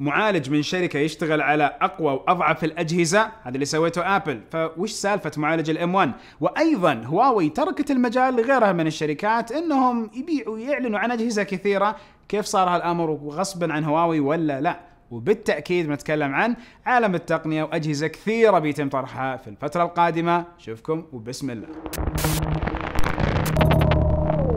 معالج من شركه يشتغل على اقوى واضعف الاجهزه هذا اللي سويته ابل فوش سالفه معالج الام 1 وايضا هواوي تركت المجال لغيرها من الشركات انهم يبيعوا ويعلنوا عن اجهزه كثيره كيف صار هالامر وغصبا عن هواوي ولا لا وبالتاكيد بنتكلم عن عالم التقنيه واجهزه كثيره بيتم طرحها في الفتره القادمه شوفكم وبسم الله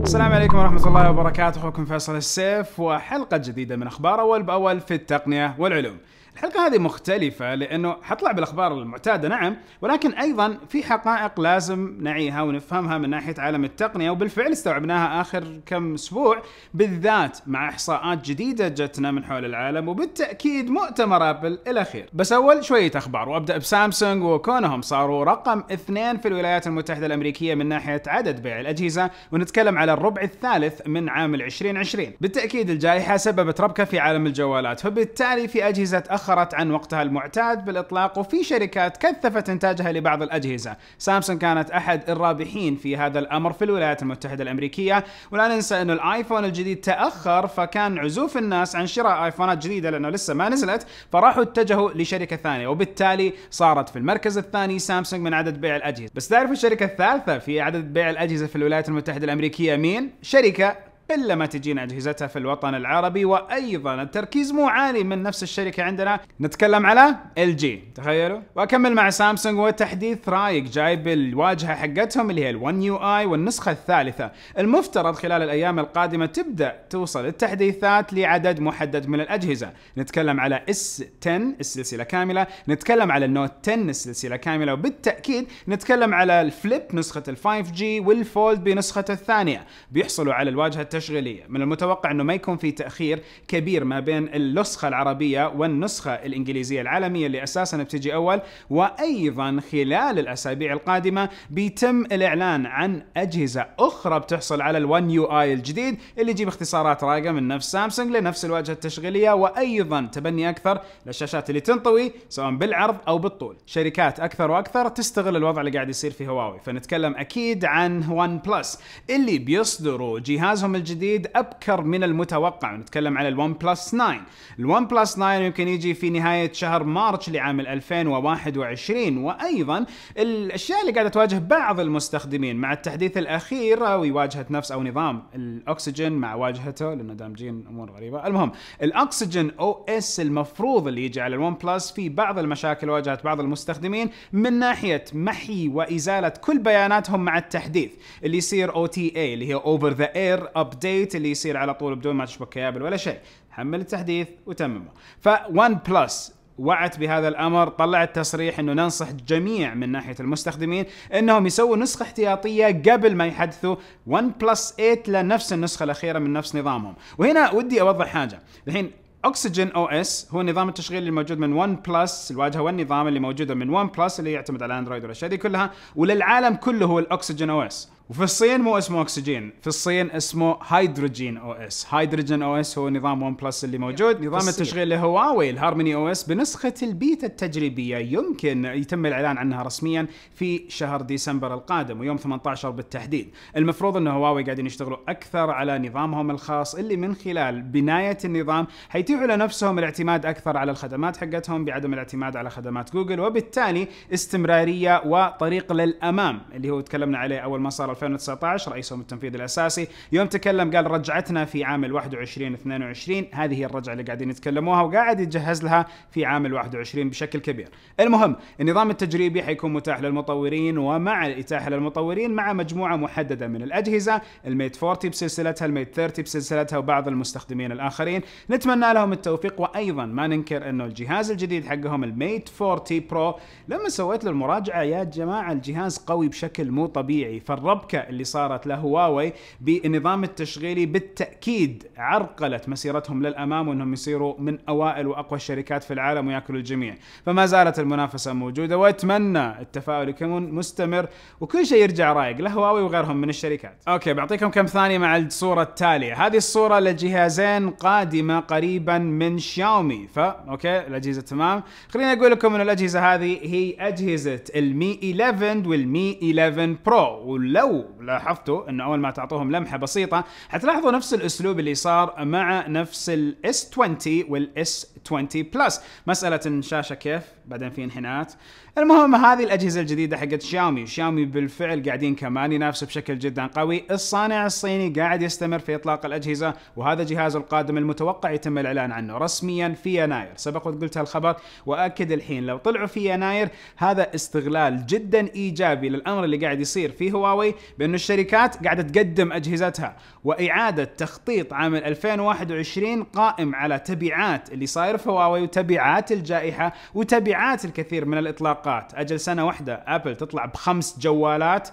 السلام عليكم ورحمة الله وبركاته أخوكم فيصل السيف وحلقة جديدة من أخبار أول بأول في التقنية والعلوم الحلقه هذه مختلفه لانه حطلع بالاخبار المعتاده نعم ولكن ايضا في حقائق لازم نعيها ونفهمها من ناحيه عالم التقنيه وبالفعل استوعبناها اخر كم اسبوع بالذات مع احصاءات جديده جتنا من حول العالم وبالتاكيد مؤتمر ابل الاخير بس اول شويه اخبار وابدا بسامسونج وكونهم صاروا رقم اثنين في الولايات المتحده الامريكيه من ناحيه عدد بيع الاجهزه ونتكلم على الربع الثالث من عام 2020 بالتاكيد الجائحه سببت ربكه في عالم الجوالات فبالتالي في اجهزه تأخرت عن وقتها المعتاد بالإطلاق وفي شركات كثفت إنتاجها لبعض الأجهزة سامسونج كانت أحد الرابحين في هذا الأمر في الولايات المتحدة الأمريكية ولا ننسى أن الآيفون الجديد تأخر فكان عزوف الناس عن شراء آيفونات جديدة لأنه لسه ما نزلت فراحوا اتجهوا لشركة ثانية وبالتالي صارت في المركز الثاني سامسونج من عدد بيع الأجهزة بس تعرف الشركة الثالثة في عدد بيع الأجهزة في الولايات المتحدة الأمريكية مين؟ شركة إلا ما تجينا أجهزتها في الوطن العربي وأيضا التركيز مو عالي من نفس الشركة عندنا نتكلم على ال جي تخيلوا وأكمل مع سامسونج وتحديث رايق جايب الواجهة حقتهم اللي هي ال1 يو اي والنسخة الثالثة المفترض خلال الأيام القادمة تبدأ توصل التحديثات لعدد محدد من الأجهزة نتكلم على اس 10 السلسلة كاملة نتكلم على النوت 10 السلسلة كاملة وبالتأكيد نتكلم على الفليب نسخة ال 5 جي والفولد بنسخة الثانية بيحصلوا على الواجهة التشغيليه، من المتوقع انه ما يكون في تاخير كبير ما بين النسخه العربيه والنسخه الانجليزيه العالميه اللي اساسا بتجي اول، وايضا خلال الاسابيع القادمه بيتم الاعلان عن اجهزه اخرى بتحصل على الون يو اي الجديد اللي يجيب اختصارات رايقه من نفس سامسونج لنفس الواجهه التشغيليه وايضا تبني اكثر للشاشات اللي تنطوي سواء بالعرض او بالطول، شركات اكثر واكثر تستغل الوضع اللي قاعد يصير في هواوي، فنتكلم اكيد عن ون بلس اللي بيصدروا جهازهم الجديد ابكر من المتوقع نتكلم على الون بلس 9 الون بلس 9 يمكن يجي في نهايه شهر مارس لعام 2021 وايضا الاشياء اللي قاعده تواجه بعض المستخدمين مع التحديث الاخير آه، ويواجهه نفس او نظام الاكسجين مع واجهته لانه دامجين امور غريبه المهم الاكسجين او اس المفروض اللي يجي على الون بلس في بعض المشاكل واجهت بعض المستخدمين من ناحيه محي وازاله كل بياناتهم مع التحديث اللي يصير او تي اي اللي هي اوفر ذا اير اب الابديت اللي يصير على طول بدون ما تشبك كيابل ولا شيء حمل التحديث وتممه فون بلس وعت بهذا الامر طلعت تصريح انه ننصح جميع من ناحيه المستخدمين انهم يسووا نسخه احتياطيه قبل ما يحدثوا ون بلس 8 لنفس النسخه الاخيره من نفس نظامهم وهنا ودي اوضح حاجه الحين اوكسجين او اس هو نظام التشغيل الموجود من ون بلس الواجهه والنظام اللي موجوده من ون بلس اللي يعتمد على اندرويد والاشياء دي كلها وللعالم كله هو الاوكسجين او اس وفي الصين مو اسمه اكسجين في الصين اسمه هيدروجين او اس هيدروجين او اس هو نظام ون بلس اللي موجود نظام التشغيل لهواوي الهارموني او اس بنسخه البيتا التجريبيه يمكن يتم الاعلان عنها رسميا في شهر ديسمبر القادم ويوم 18 بالتحديد المفروض ان هواوي قاعدين يشتغلوا اكثر على نظامهم الخاص اللي من خلال بنايه النظام حيتيحوا لنفسهم الاعتماد اكثر على الخدمات حقتهم بعدم الاعتماد على خدمات جوجل وبالتالي استمراريه وطريق للامام اللي هو تكلمنا عليه اول ما صار 2019 رئيسهم التنفيذي الاساسي يوم تكلم قال رجعتنا في عام 21 22 هذه هي الرجعه اللي قاعدين يتكلموها وقاعد يتجهز لها في عام 21 بشكل كبير المهم النظام التجريبي حيكون متاح للمطورين ومع الاتاحه للمطورين مع مجموعه محدده من الاجهزه الميت 40 بسلسلتها الميت 30 بسلسلتها وبعض المستخدمين الاخرين نتمنى لهم التوفيق وايضا ما ننكر انه الجهاز الجديد حقهم الميت 40 برو لما سويت له المراجعه يا جماعه الجهاز قوي بشكل مو طبيعي فالربط الربكة اللي صارت لهواوي بالنظام التشغيلي بالتأكيد عرقلت مسيرتهم للأمام وأنهم يصيروا من أوائل وأقوى الشركات في العالم وياكلوا الجميع فما زالت المنافسة موجودة وأتمنى التفاؤل يكون مستمر وكل شيء يرجع رايق لهواوي وغيرهم من الشركات أوكي بعطيكم كم ثانية مع الصورة التالية هذه الصورة لجهازين قادمة قريبا من شاومي ف أوكي الأجهزة تمام خليني أقول لكم أن الأجهزة هذه هي أجهزة المي 11 والمي 11 برو ولو لو لاحظتوا انه اول ما تعطوهم لمحه بسيطه حتلاحظوا نفس الاسلوب اللي صار مع نفس الاس 20 والاس 20 بلس مساله الشاشه كيف بعدين في انحناءات المهم هذه الاجهزه الجديده حقت شاومي شاومي بالفعل قاعدين كمان ينافسوا بشكل جدا قوي الصانع الصيني قاعد يستمر في اطلاق الاجهزه وهذا جهازه القادم المتوقع يتم الاعلان عنه رسميا في يناير سبق وقلت هالخبر واكد الحين لو طلعوا في يناير هذا استغلال جدا ايجابي للامر اللي قاعد يصير في هواوي بانه الشركات قاعده تقدم اجهزتها واعاده تخطيط عام 2021 قائم على تبعات اللي صاير غير هواوي وتبعات الجائحة وتبعات الكثير من الإطلاقات أجل سنة واحدة أبل تطلع بخمس جوالات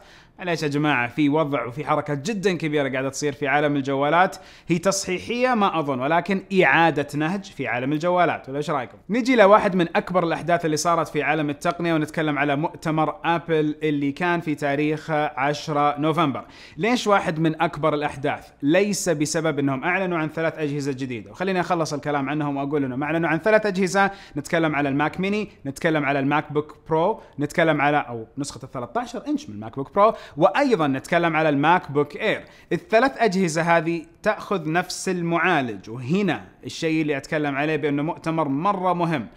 معليش يا جماعه في وضع وفي حركه جدا كبيره قاعده تصير في عالم الجوالات هي تصحيحيه ما اظن ولكن اعاده نهج في عالم الجوالات ولا ايش رايكم؟ نجي لواحد من اكبر الاحداث اللي صارت في عالم التقنيه ونتكلم على مؤتمر ابل اللي كان في تاريخ 10 نوفمبر. ليش واحد من اكبر الاحداث؟ ليس بسبب انهم اعلنوا عن ثلاث اجهزه جديده، وخليني اخلص الكلام عنهم واقول انهم اعلنوا عن ثلاث اجهزه، نتكلم على الماك ميني، نتكلم على الماك بوك برو، نتكلم على او نسخه ال 13 انش من الماك بوك برو، وايضا نتكلم على الماك بوك اير الثلاث اجهزه هذه تاخذ نفس المعالج وهنا الشيء اللي اتكلم عليه بانه مؤتمر مره مهم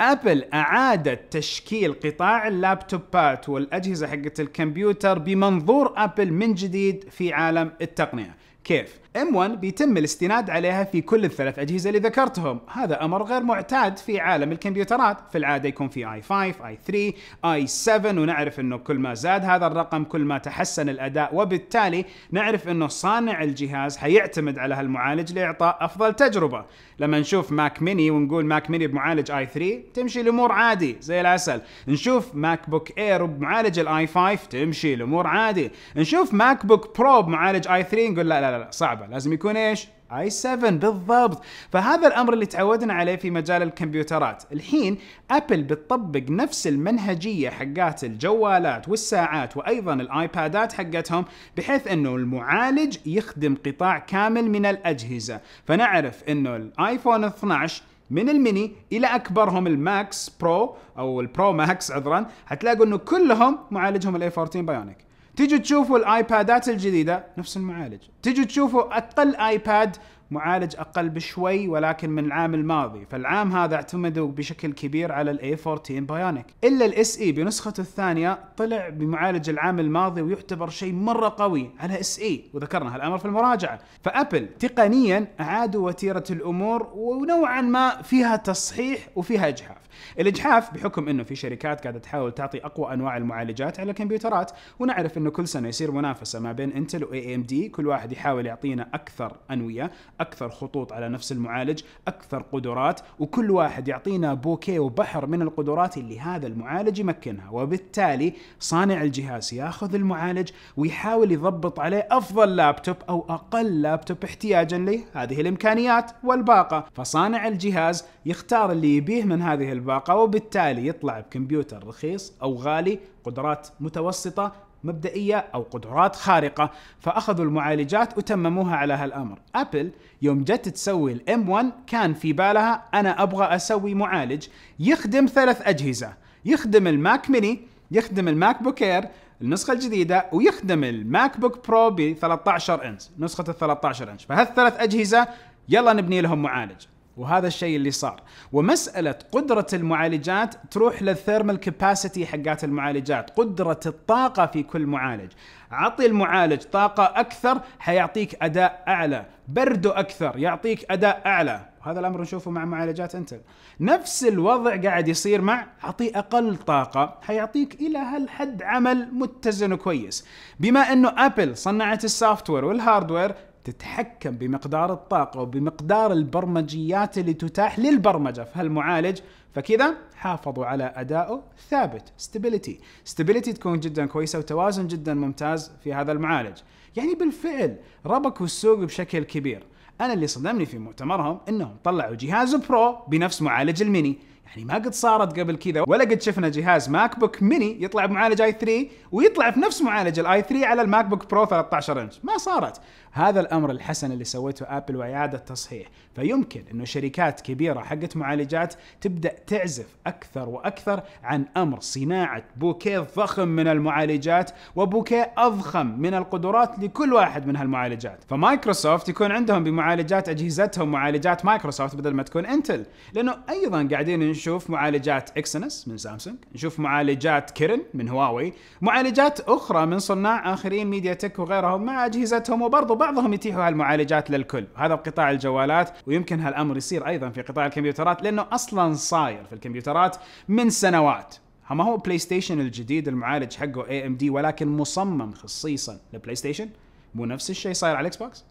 ابل اعادت تشكيل قطاع اللابتوبات والاجهزه حقت الكمبيوتر بمنظور ابل من جديد في عالم التقنيه كيف؟ M1 بيتم الاستناد عليها في كل الثلاث أجهزة اللي ذكرتهم هذا أمر غير معتاد في عالم الكمبيوترات في العادة يكون في i5, i3, i7 ونعرف أنه كل ما زاد هذا الرقم كل ما تحسن الأداء وبالتالي نعرف أنه صانع الجهاز حيعتمد على هالمعالج لإعطاء أفضل تجربة لما نشوف ماك ميني ونقول ماك ميني بمعالج i3 تمشي الأمور عادي زي العسل نشوف ماك بوك اير بمعالج الاي 5 تمشي الأمور عادي نشوف ماك بوك برو بمعالج i3 نقول لا لا لا لا لا صعبه لازم يكون ايش اي 7 بالضبط فهذا الامر اللي تعودنا عليه في مجال الكمبيوترات الحين ابل بتطبق نفس المنهجيه حقات الجوالات والساعات وايضا الايبادات حقتهم بحيث انه المعالج يخدم قطاع كامل من الاجهزه فنعرف انه الايفون 12 من الميني الى اكبرهم الماكس برو او البرو ماكس عذرا حتلاقوا انه كلهم معالجهم الاي 14 بايونيك تيجوا تشوفوا الايبادات الجديده نفس المعالج تيجوا تشوفوا اقل ايباد معالج اقل بشوي ولكن من العام الماضي فالعام هذا اعتمدوا بشكل كبير على الاي 14 بايونيك الا الاس اي e بنسخته الثانيه طلع بمعالج العام الماضي ويعتبر شيء مره قوي على اس اي e، وذكرنا هالامر في المراجعه فابل تقنيا اعادوا وتيره الامور ونوعا ما فيها تصحيح وفيها اجحاف الاجحاف بحكم انه في شركات قاعده تحاول تعطي اقوى انواع المعالجات على الكمبيوترات ونعرف انه كل سنه يصير منافسه ما بين انتل واي ام دي كل واحد يحاول يعطينا اكثر انويه اكثر خطوط على نفس المعالج اكثر قدرات وكل واحد يعطينا بوكيه وبحر من القدرات اللي هذا المعالج يمكنها وبالتالي صانع الجهاز ياخذ المعالج ويحاول يضبط عليه افضل لابتوب او اقل لابتوب احتياجا لهذه الامكانيات والباقه فصانع الجهاز يختار اللي يبيه من هذه الباقه وبالتالي يطلع بكمبيوتر رخيص او غالي قدرات متوسطه مبدئية أو قدرات خارقة فأخذوا المعالجات وتمموها على هالأمر أبل يوم جت تسوي الام 1 كان في بالها أنا أبغى أسوي معالج يخدم ثلاث أجهزة يخدم الماك ميني يخدم الماك بوك اير النسخة الجديدة ويخدم الماك بوك برو ب 13 انش نسخة ال 13 انش فهالثلاث أجهزة يلا نبني لهم معالج وهذا الشيء اللي صار ومسألة قدرة المعالجات تروح للثيرمال كاباسيتي حقات المعالجات قدرة الطاقة في كل معالج عطي المعالج طاقة أكثر حيعطيك أداء أعلى برده أكثر يعطيك أداء أعلى وهذا الأمر نشوفه مع معالجات انتل نفس الوضع قاعد يصير مع عطي أقل طاقة حيعطيك إلى هالحد عمل متزن وكويس بما أنه أبل صنعت السوفتوير والهاردوير تتحكم بمقدار الطاقة وبمقدار البرمجيات اللي تتاح للبرمجة في هالمعالج فكذا حافظوا على أدائه ثابت stability stability تكون جدا كويسة وتوازن جدا ممتاز في هذا المعالج يعني بالفعل ربكوا السوق بشكل كبير أنا اللي صدمني في مؤتمرهم أنهم طلعوا جهاز برو بنفس معالج الميني يعني ما قد صارت قبل كذا ولا قد شفنا جهاز ماك بوك ميني يطلع بمعالج اي 3 ويطلع في نفس معالج الاي 3 على الماك بوك برو 13 انش ما صارت هذا الامر الحسن اللي سويته ابل واعاده تصحيح فيمكن انه شركات كبيره حقت معالجات تبدا تعزف اكثر واكثر عن امر صناعه بوكيه ضخم من المعالجات وبوكيه اضخم من القدرات لكل واحد من هالمعالجات فمايكروسوفت يكون عندهم بمعالجات اجهزتهم معالجات مايكروسوفت بدل ما تكون انتل لانه ايضا قاعدين نشوف معالجات اكسنس من سامسونج نشوف معالجات كيرن من هواوي معالجات اخرى من صناع اخرين ميديا تك وغيرهم مع اجهزتهم وبرضه بعضهم يتيحوا هالمعالجات للكل هذا بقطاع الجوالات ويمكن هالامر يصير ايضا في قطاع الكمبيوترات لانه اصلا صاير في الكمبيوترات من سنوات ما هو بلاي ستيشن الجديد المعالج حقه اي ام دي ولكن مصمم خصيصا لبلاي ستيشن مو نفس الشيء صاير على الاكس بوكس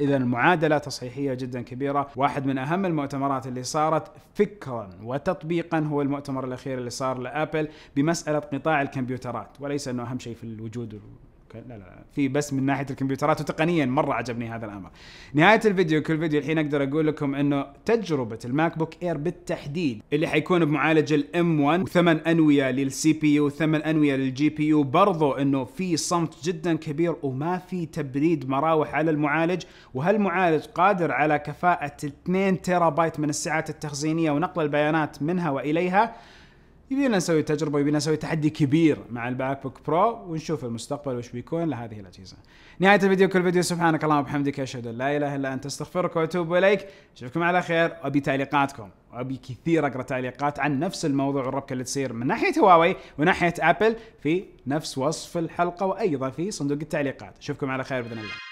إذا المعادلة تصحيحية جدا كبيرة، واحد من أهم المؤتمرات اللي صارت فكرا وتطبيقا هو المؤتمر الأخير اللي صار لأبل بمسألة قطاع الكمبيوترات، وليس أنه أهم شيء في الوجود اوكي لا لا في بس من ناحيه الكمبيوترات وتقنيا مره عجبني هذا الامر نهايه الفيديو كل فيديو الحين اقدر اقول لكم انه تجربه الماك بوك اير بالتحديد اللي حيكون بمعالج الام 1 وثمان انويه للسي بي يو وثمان انويه للجي بي يو برضو انه في صمت جدا كبير وما في تبريد مراوح على المعالج وهالمعالج قادر على كفاءه 2 تيرا بايت من الساعات التخزينيه ونقل البيانات منها واليها يبينا نسوي تجربه يبينا نسوي تحدي كبير مع الباك بوك برو ونشوف المستقبل وش بيكون لهذه الاجهزه. نهايه الفيديو كل فيديو سبحانك اللهم وبحمدك اشهد ان لا اله الا انت استغفرك واتوب اليك اشوفكم على خير وابي تعليقاتكم وابي كثير اقرا تعليقات عن نفس الموضوع والربكه اللي تصير من ناحيه هواوي وناحيه ابل في نفس وصف الحلقه وايضا في صندوق التعليقات اشوفكم على خير باذن الله.